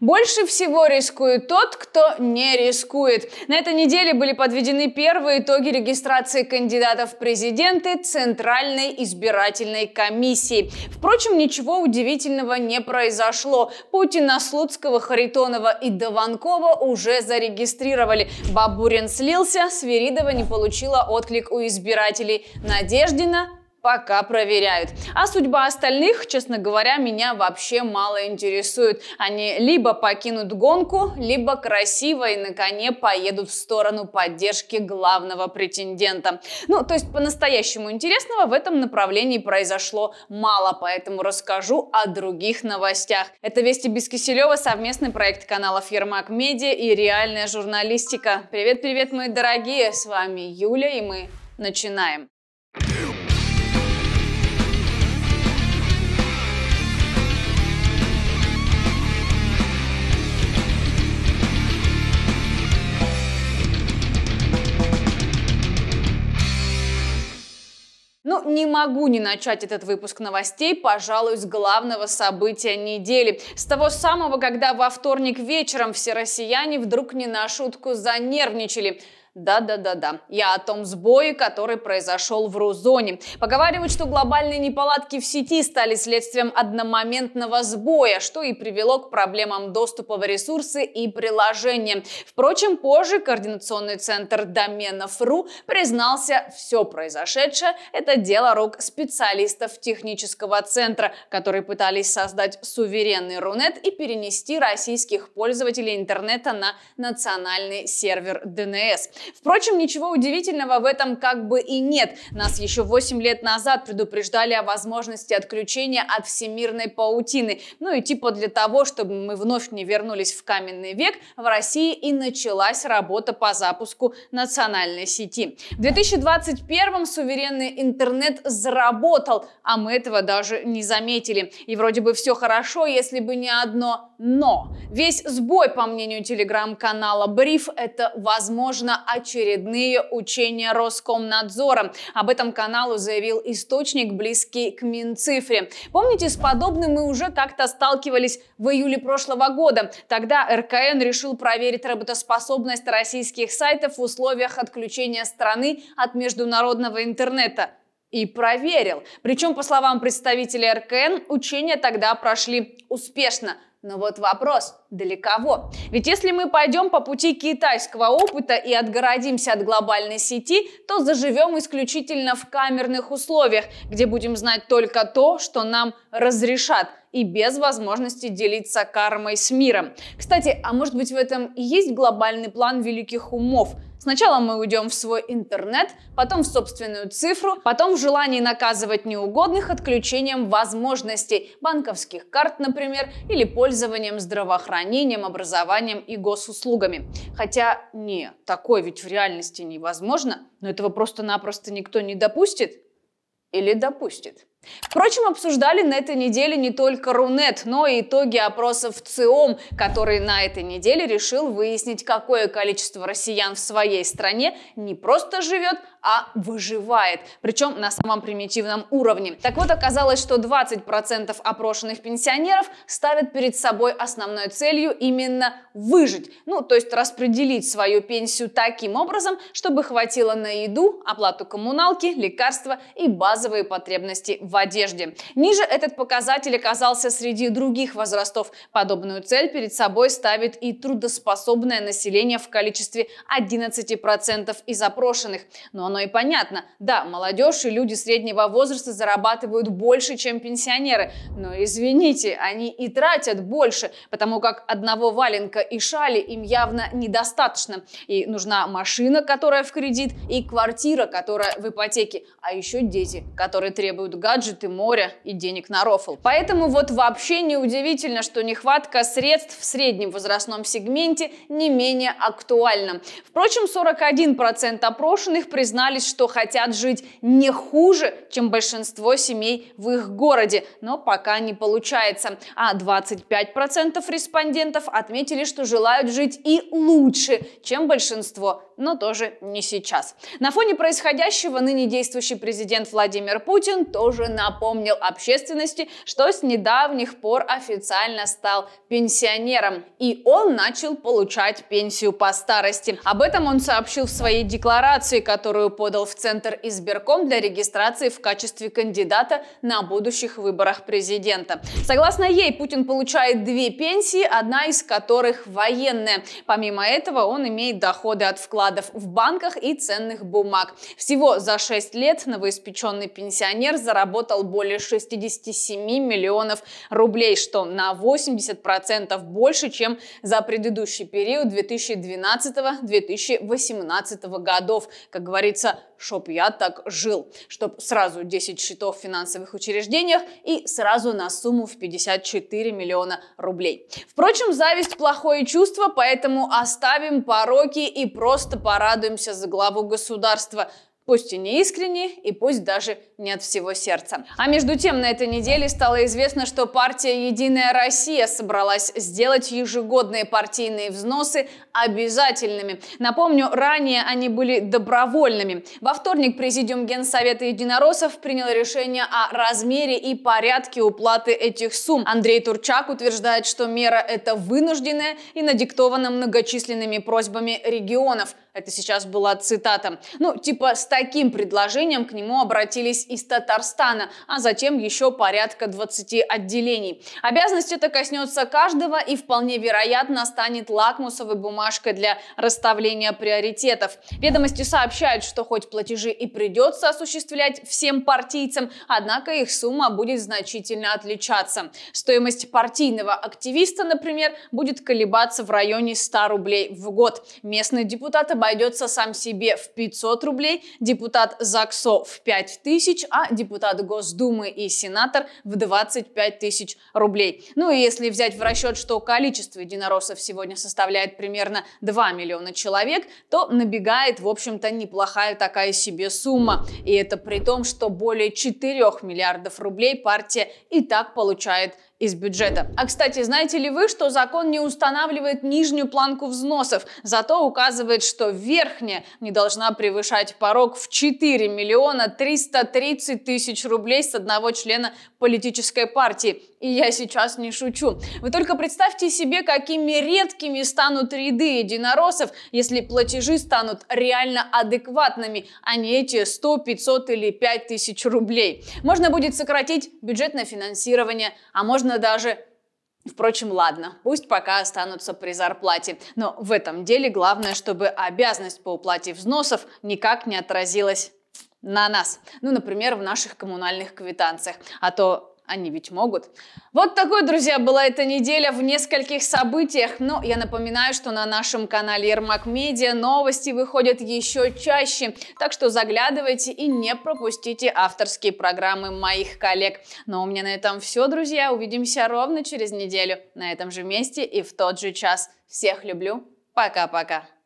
Больше всего рискует тот, кто не рискует. На этой неделе были подведены первые итоги регистрации кандидатов в президенты Центральной избирательной комиссии. Впрочем, ничего удивительного не произошло. Путина, Слуцкого, Харитонова и Дованкова уже зарегистрировали. Бабурин слился, Свиридова не получила отклик у избирателей. Надеждина пока проверяют. А судьба остальных, честно говоря, меня вообще мало интересует. Они либо покинут гонку, либо красиво и на коне поедут в сторону поддержки главного претендента. Ну, то есть по-настоящему интересного в этом направлении произошло мало, поэтому расскажу о других новостях. Это «Вести без Киселева», совместный проект каналов Ермак Медиа и «Реальная журналистика». Привет-привет, мои дорогие, с вами Юля, и мы начинаем. Ну, не могу не начать этот выпуск новостей, пожалуй, с главного события недели. С того самого, когда во вторник вечером все россияне вдруг не на шутку занервничали. Да-да-да-да. Я о том сбое, который произошел в Рузоне. Поговаривают, что глобальные неполадки в сети стали следствием одномоментного сбоя, что и привело к проблемам доступа в ресурсы и приложения. Впрочем, позже координационный центр доменов.ру признался, все произошедшее – это дело рук специалистов технического центра, которые пытались создать суверенный Рунет и перенести российских пользователей интернета на национальный сервер ДНС. Впрочем, ничего удивительного в этом как бы и нет. Нас еще 8 лет назад предупреждали о возможности отключения от всемирной паутины. Ну и типа для того, чтобы мы вновь не вернулись в каменный век, в России и началась работа по запуску национальной сети. В 2021 м суверенный интернет заработал, а мы этого даже не заметили. И вроде бы все хорошо, если бы не одно «но». Весь сбой, по мнению телеграм-канала Бриф, это, возможно, очередные учения Роскомнадзора. Об этом каналу заявил источник, близкий к Минцифре. Помните, с подобным мы уже как-то сталкивались в июле прошлого года. Тогда РКН решил проверить работоспособность российских сайтов в условиях отключения страны от международного интернета и проверил. Причем, по словам представителей РКН, учения тогда прошли успешно. Но вот вопрос, для кого? Ведь если мы пойдем по пути китайского опыта и отгородимся от глобальной сети, то заживем исключительно в камерных условиях, где будем знать только то, что нам разрешат и без возможности делиться кармой с миром. Кстати, а может быть в этом и есть глобальный план великих умов – Сначала мы уйдем в свой интернет, потом в собственную цифру, потом в желании наказывать неугодных отключением возможностей банковских карт, например, или пользованием здравоохранением, образованием и госуслугами. Хотя не, такое ведь в реальности невозможно, но этого просто-напросто никто не допустит или допустит. Впрочем, обсуждали на этой неделе не только Рунет, но и итоги опросов ЦИОМ, который на этой неделе решил выяснить, какое количество россиян в своей стране не просто живет, а выживает. Причем на самом примитивном уровне. Так вот, оказалось, что 20% опрошенных пенсионеров ставят перед собой основной целью именно выжить. Ну, то есть распределить свою пенсию таким образом, чтобы хватило на еду, оплату коммуналки, лекарства и базовые потребности в одежде. Ниже этот показатель оказался среди других возрастов. Подобную цель перед собой ставит и трудоспособное население в количестве 11% из опрошенных. Но оно и понятно. Да, молодежь и люди среднего возраста зарабатывают больше, чем пенсионеры. Но извините, они и тратят больше, потому как одного валенка и шали им явно недостаточно. И нужна машина, которая в кредит, и квартира, которая в ипотеке. А еще дети, которые требуют гаджетов гаджеты, море и денег на рофл. Поэтому вот вообще неудивительно, что нехватка средств в среднем возрастном сегменте не менее актуальна. Впрочем, 41% опрошенных признались, что хотят жить не хуже, чем большинство семей в их городе, но пока не получается. А 25% респондентов отметили, что желают жить и лучше, чем большинство но тоже не сейчас. На фоне происходящего ныне действующий президент Владимир Путин тоже напомнил общественности, что с недавних пор официально стал пенсионером, и он начал получать пенсию по старости. Об этом он сообщил в своей декларации, которую подал в Центр избирком для регистрации в качестве кандидата на будущих выборах президента. Согласно ей, Путин получает две пенсии, одна из которых военная. Помимо этого, он имеет доходы от вклада вкладов в банках и ценных бумаг. Всего за 6 лет новоиспеченный пенсионер заработал более 67 миллионов рублей, что на 80% больше, чем за предыдущий период 2012-2018 годов. Как говорится, чтоб я так жил, чтоб сразу 10 счетов в финансовых учреждениях и сразу на сумму в 54 миллиона рублей. Впрочем, зависть плохое чувство, поэтому оставим пороки и просто порадуемся за главу государства пусть и не искренне, и пусть даже не от всего сердца. А между тем, на этой неделе стало известно, что партия «Единая Россия» собралась сделать ежегодные партийные взносы обязательными. Напомню, ранее они были добровольными. Во вторник Президиум Генсовета Единороссов принял решение о размере и порядке уплаты этих сумм. Андрей Турчак утверждает, что мера эта вынужденная и надиктована многочисленными просьбами регионов – это сейчас была цитата. Ну, типа с таким предложением к нему обратились из Татарстана, а затем еще порядка 20 отделений. Обязанность это коснется каждого и вполне вероятно станет лакмусовой бумажкой для расставления приоритетов. Ведомости сообщают, что хоть платежи и придется осуществлять всем партийцам, однако их сумма будет значительно отличаться. Стоимость партийного активиста, например, будет колебаться в районе 100 рублей в год. Местный депутат депутаты обойдется сам себе в 500 рублей, депутат ЗАГСО в 5 тысяч, а депутат Госдумы и сенатор в 25 тысяч рублей. Ну и если взять в расчет, что количество единороссов сегодня составляет примерно 2 миллиона человек, то набегает, в общем-то, неплохая такая себе сумма. И это при том, что более 4 миллиардов рублей партия и так получает из бюджета. А кстати, знаете ли вы, что закон не устанавливает нижнюю планку взносов, зато указывает, что верхняя не должна превышать порог в 4 миллиона 330 тысяч рублей с одного члена политической партии. И я сейчас не шучу. Вы только представьте себе, какими редкими станут ряды единороссов, если платежи станут реально адекватными, а не эти 100, 500 или 5000 рублей. Можно будет сократить бюджетное финансирование, а можно даже Впрочем, ладно, пусть пока останутся при зарплате, но в этом деле главное, чтобы обязанность по уплате взносов никак не отразилась на нас. Ну, например, в наших коммунальных квитанциях. А то они ведь могут. Вот такой, друзья, была эта неделя в нескольких событиях. Но я напоминаю, что на нашем канале Ермак Медиа новости выходят еще чаще. Так что заглядывайте и не пропустите авторские программы моих коллег. Но ну, а у меня на этом все, друзья. Увидимся ровно через неделю на этом же месте и в тот же час. Всех люблю. Пока-пока.